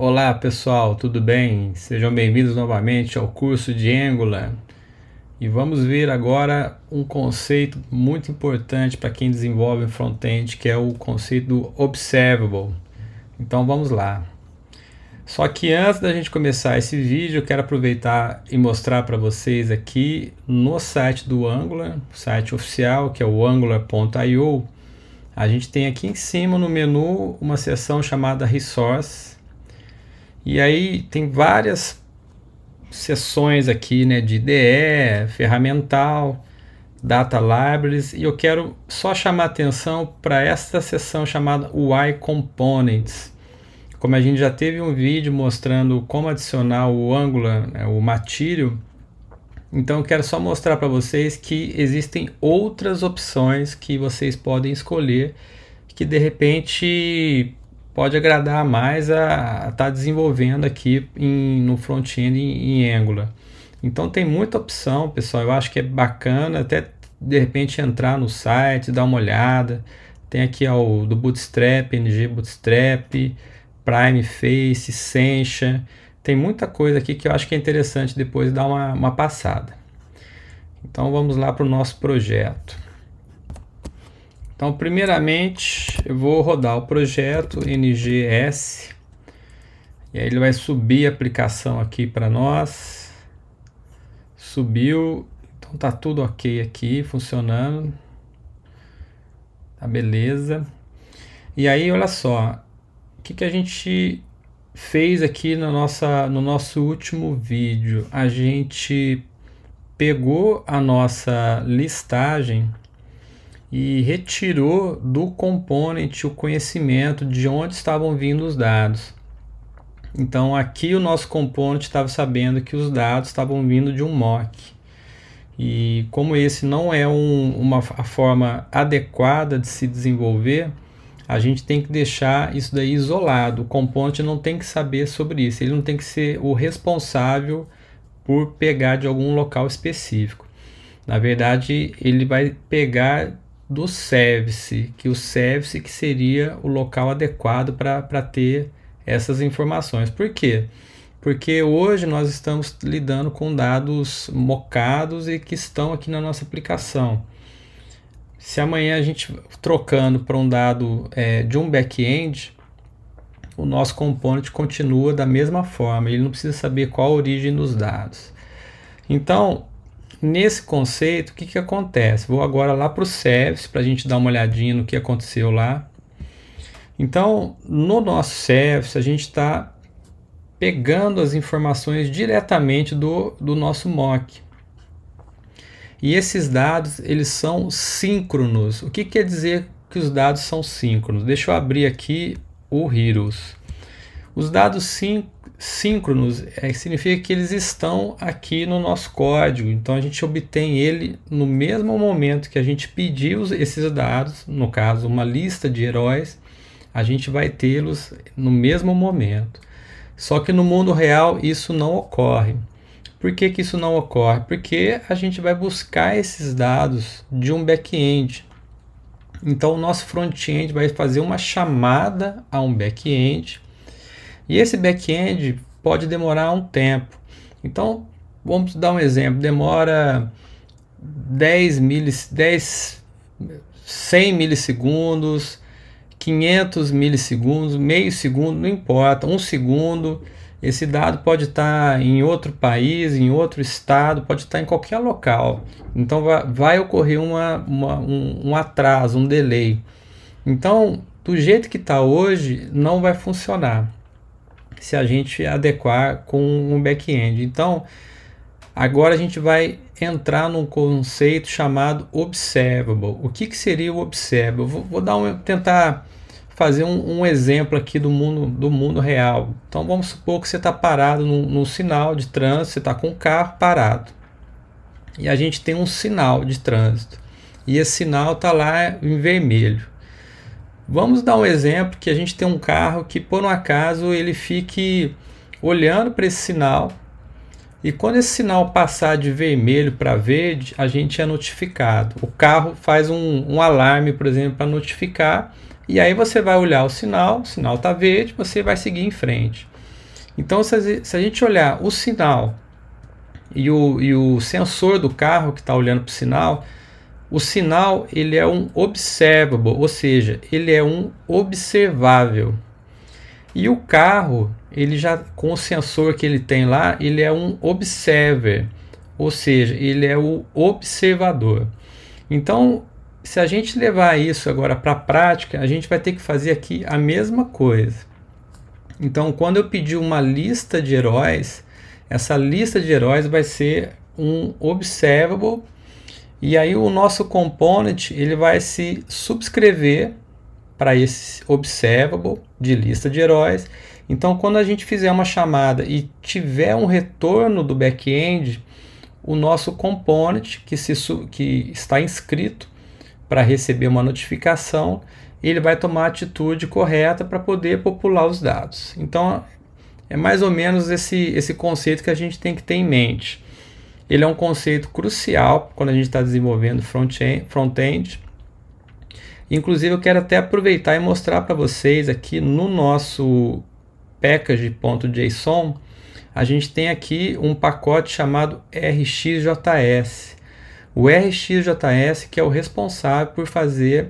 Olá pessoal, tudo bem? Sejam bem-vindos novamente ao curso de Angular. E vamos ver agora um conceito muito importante para quem desenvolve front-end, que é o conceito observable. Então vamos lá. Só que antes da gente começar esse vídeo, eu quero aproveitar e mostrar para vocês aqui no site do Angular, site oficial, que é o angular.io, a gente tem aqui em cima no menu uma seção chamada Resource e aí tem várias seções aqui, né, de IDE, ferramental, data libraries, e eu quero só chamar atenção para esta seção chamada UI components. Como a gente já teve um vídeo mostrando como adicionar o Angular, né, o matilho, então eu quero só mostrar para vocês que existem outras opções que vocês podem escolher que de repente pode agradar mais a estar tá desenvolvendo aqui em, no front-end em, em Angular. Então tem muita opção, pessoal. Eu acho que é bacana até de repente entrar no site, dar uma olhada. Tem aqui ó, o do Bootstrap, NG Bootstrap, Prime Face, Sencha. Tem muita coisa aqui que eu acho que é interessante depois dar uma, uma passada. Então vamos lá para o nosso projeto. Então, primeiramente, eu vou rodar o projeto NGS. E aí ele vai subir a aplicação aqui para nós. Subiu. Então tá tudo ok aqui, funcionando. Tá beleza. E aí, olha só. O que, que a gente fez aqui na nossa, no nosso último vídeo? A gente pegou a nossa listagem e retirou do componente o conhecimento de onde estavam vindo os dados. Então aqui o nosso componente estava sabendo que os dados estavam vindo de um mock. E como esse não é um, uma a forma adequada de se desenvolver, a gente tem que deixar isso daí isolado. O componente não tem que saber sobre isso, ele não tem que ser o responsável por pegar de algum local específico. Na verdade, ele vai pegar do service que o service que seria o local adequado para ter essas informações. Por quê? Porque hoje nós estamos lidando com dados mocados e que estão aqui na nossa aplicação. Se amanhã a gente trocando para um dado é, de um back-end, o nosso componente continua da mesma forma, ele não precisa saber qual a origem dos dados. Então, Nesse conceito, o que, que acontece? Vou agora lá para o service para a gente dar uma olhadinha no que aconteceu lá. Então, no nosso service, a gente está pegando as informações diretamente do, do nosso mock. E esses dados, eles são síncronos. O que quer dizer que os dados são síncronos? Deixa eu abrir aqui o Heroes. Os dados síncronos síncronos é, significa que eles estão aqui no nosso código. Então a gente obtém ele no mesmo momento que a gente pediu esses dados, no caso uma lista de heróis, a gente vai tê-los no mesmo momento. Só que no mundo real isso não ocorre. Por que, que isso não ocorre? Porque a gente vai buscar esses dados de um back-end. Então o nosso front-end vai fazer uma chamada a um back-end e esse back-end pode demorar um tempo. Então, vamos dar um exemplo: demora 10 milis, 10, 100 milissegundos, 500 milissegundos, meio segundo, não importa, um segundo. Esse dado pode estar em outro país, em outro estado, pode estar em qualquer local. Então vai, vai ocorrer uma, uma, um, um atraso, um delay. Então, do jeito que está hoje, não vai funcionar se a gente adequar com um back-end. Então, agora a gente vai entrar num conceito chamado observable. O que, que seria o observable? Vou, vou dar um, tentar fazer um, um, exemplo aqui do mundo, do mundo real. Então vamos supor que você está parado num, num, sinal de trânsito, você está com o carro parado. E a gente tem um sinal de trânsito. E esse sinal está lá em vermelho. Vamos dar um exemplo que a gente tem um carro que por um acaso ele fique olhando para esse sinal e quando esse sinal passar de vermelho para verde, a gente é notificado. O carro faz um, um alarme, por exemplo, para notificar. E aí você vai olhar o sinal, o sinal está verde, você vai seguir em frente. Então, se a gente olhar o sinal e o, e o sensor do carro que está olhando para o sinal, o sinal ele é um observable, ou seja, ele é um observável. E o carro, ele já com o sensor que ele tem lá, ele é um observer, ou seja, ele é o observador. Então, se a gente levar isso agora para a prática, a gente vai ter que fazer aqui a mesma coisa. Então, quando eu pedir uma lista de heróis, essa lista de heróis vai ser um observable e aí o nosso component ele vai se subscrever para esse observable de lista de heróis. Então, quando a gente fizer uma chamada e tiver um retorno do back-end, o nosso component que, se, que está inscrito para receber uma notificação, ele vai tomar a atitude correta para poder popular os dados. Então, é mais ou menos esse, esse conceito que a gente tem que ter em mente. Ele é um conceito crucial quando a gente está desenvolvendo front-end. Front Inclusive, eu quero até aproveitar e mostrar para vocês aqui no nosso package.json, a gente tem aqui um pacote chamado RxJS. O RxJS que é o responsável por fazer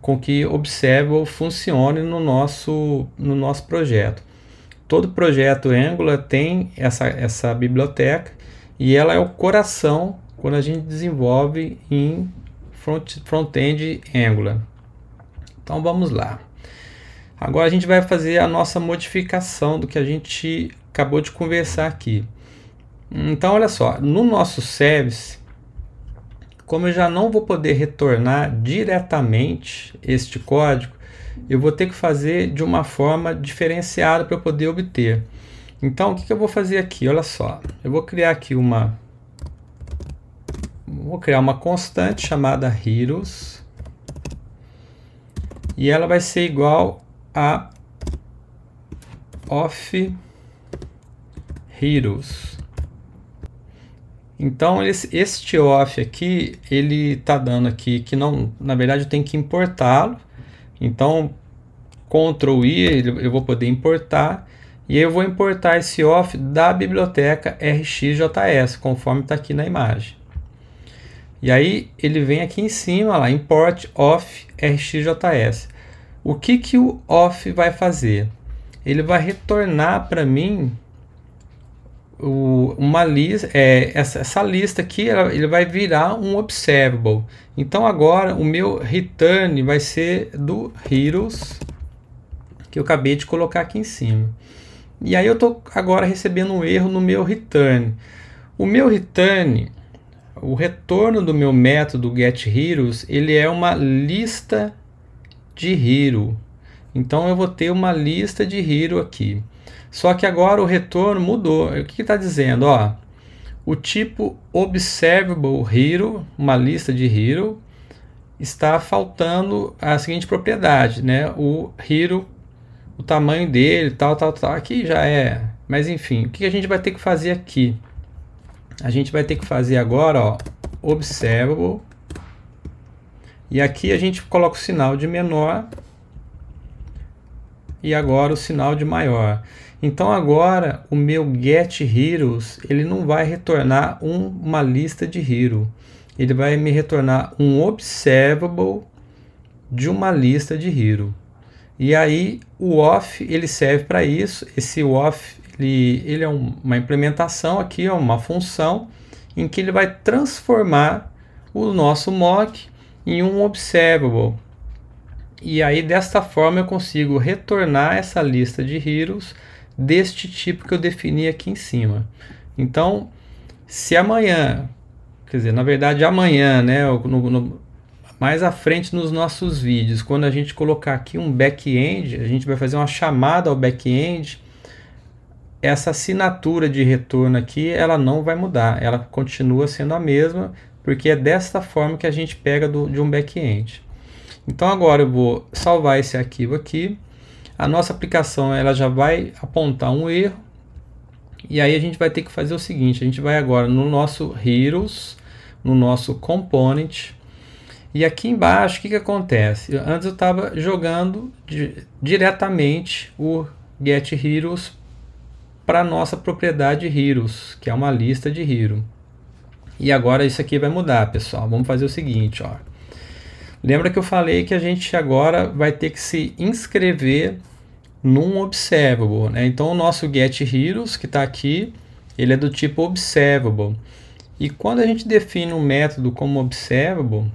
com que Observer funcione no nosso, no nosso projeto. Todo projeto Angular tem essa, essa biblioteca e ela é o coração quando a gente desenvolve em front-end front Angular. Então vamos lá. Agora a gente vai fazer a nossa modificação do que a gente acabou de conversar aqui. Então olha só, no nosso service, como eu já não vou poder retornar diretamente este código, eu vou ter que fazer de uma forma diferenciada para poder obter. Então, o que, que eu vou fazer aqui? Olha só, eu vou criar aqui uma... Vou criar uma constante chamada heroes. E ela vai ser igual a off heroes. Então, esse, este off aqui, ele está dando aqui que não, na verdade, eu tenho que importá-lo. Então, Ctrl I, eu vou poder importar. E eu vou importar esse off da biblioteca RxJS, conforme está aqui na imagem. E aí ele vem aqui em cima, lá, import off RxJS. O que, que o off vai fazer? Ele vai retornar para mim o, uma lista, é, essa, essa, lista aqui, ela, ele vai virar um observable. Então agora o meu return vai ser do heroes que eu acabei de colocar aqui em cima. E aí eu estou agora recebendo um erro no meu return. O meu return, o retorno do meu método getHeroes, ele é uma lista de hero. Então eu vou ter uma lista de hero aqui. Só que agora o retorno mudou. O que está dizendo? Ó, o tipo observable hero, uma lista de hero, está faltando a seguinte propriedade, né? O hero o tamanho dele, tal, tal, tal. Aqui já é. Mas enfim, o que a gente vai ter que fazer aqui? A gente vai ter que fazer agora, ó, observable. E aqui a gente coloca o sinal de menor e agora o sinal de maior. Então agora o meu get heroes, ele não vai retornar um, uma lista de hero. Ele vai me retornar um observable de uma lista de hero. E aí o off ele serve para isso. Esse off ele, ele é um, uma implementação aqui, é uma função em que ele vai transformar o nosso mock em um observable. E aí desta forma eu consigo retornar essa lista de heroes deste tipo que eu defini aqui em cima. Então, se amanhã, quer dizer, na verdade amanhã, né, no, no, mais à frente nos nossos vídeos, quando a gente colocar aqui um back-end, a gente vai fazer uma chamada ao back-end, essa assinatura de retorno aqui, ela não vai mudar, ela continua sendo a mesma, porque é desta forma que a gente pega do, de um back-end. Então agora eu vou salvar esse arquivo aqui, a nossa aplicação ela já vai apontar um erro, e aí a gente vai ter que fazer o seguinte, a gente vai agora no nosso Heroes, no nosso Component, e aqui embaixo, o que, que acontece? Antes eu estava jogando di diretamente o get heroes para nossa propriedade heroes, que é uma lista de hero. E agora isso aqui vai mudar, pessoal. Vamos fazer o seguinte, ó. Lembra que eu falei que a gente agora vai ter que se inscrever num observable, né? Então o nosso get heroes que está aqui, ele é do tipo observable. E quando a gente define um método como observable,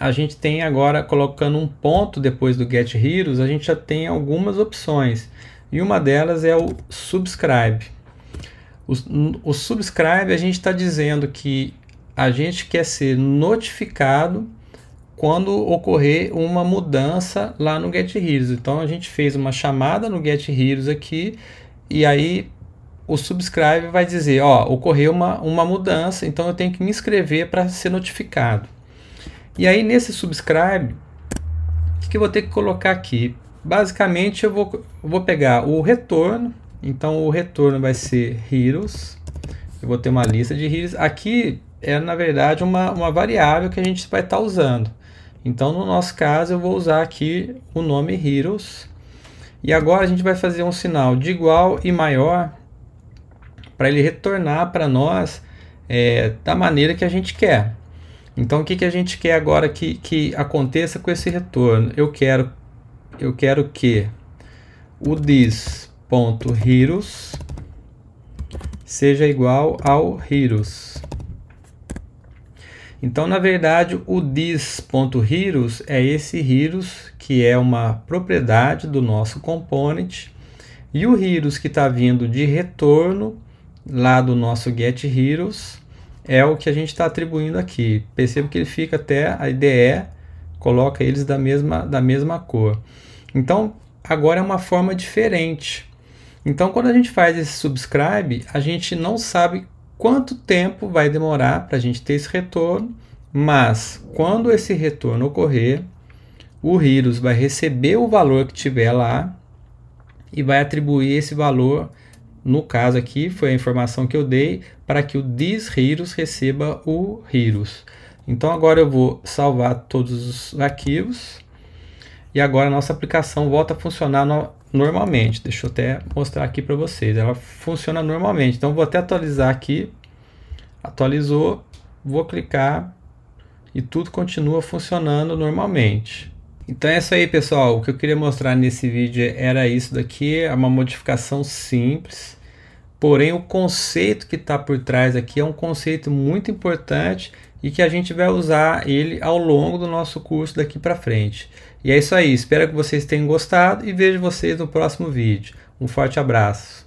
a gente tem agora, colocando um ponto depois do Get Heroes, a gente já tem algumas opções. E uma delas é o Subscribe. O, o Subscribe a gente está dizendo que a gente quer ser notificado quando ocorrer uma mudança lá no Get Heroes. Então a gente fez uma chamada no Get Heroes aqui e aí o subscribe vai dizer, ó, ocorreu uma, uma mudança, então eu tenho que me inscrever para ser notificado. E aí nesse subscribe, o que eu vou ter que colocar aqui? Basicamente eu vou, eu vou pegar o retorno, então o retorno vai ser heroes, eu vou ter uma lista de heroes, aqui é na verdade uma, uma variável que a gente vai estar tá usando. Então no nosso caso eu vou usar aqui o nome heroes, e agora a gente vai fazer um sinal de igual e maior para ele retornar para nós é, da maneira que a gente quer. Então, o que, que a gente quer agora que, que aconteça com esse retorno? Eu quero, eu quero que o this.heroes seja igual ao heroes. Então, na verdade, o this.heroes é esse heroes que é uma propriedade do nosso component e o heroes que está vindo de retorno lá do nosso get heroes é o que a gente está atribuindo aqui. Percebo que ele fica até a IDE, coloca eles da mesma, da mesma cor. Então, agora é uma forma diferente. Então, quando a gente faz esse subscribe, a gente não sabe quanto tempo vai demorar para a gente ter esse retorno, mas quando esse retorno ocorrer, o Riros vai receber o valor que tiver lá e vai atribuir esse valor no caso aqui, foi a informação que eu dei para que o this_heroes receba o heroes. Então agora eu vou salvar todos os arquivos. E agora a nossa aplicação volta a funcionar no, normalmente. Deixa eu até mostrar aqui para vocês. Ela funciona normalmente. Então vou até atualizar aqui. Atualizou. Vou clicar e tudo continua funcionando normalmente. Então é isso aí, pessoal. O que eu queria mostrar nesse vídeo era isso daqui, é uma modificação simples. Porém, o conceito que está por trás aqui é um conceito muito importante e que a gente vai usar ele ao longo do nosso curso daqui para frente. E é isso aí. Espero que vocês tenham gostado e vejo vocês no próximo vídeo. Um forte abraço.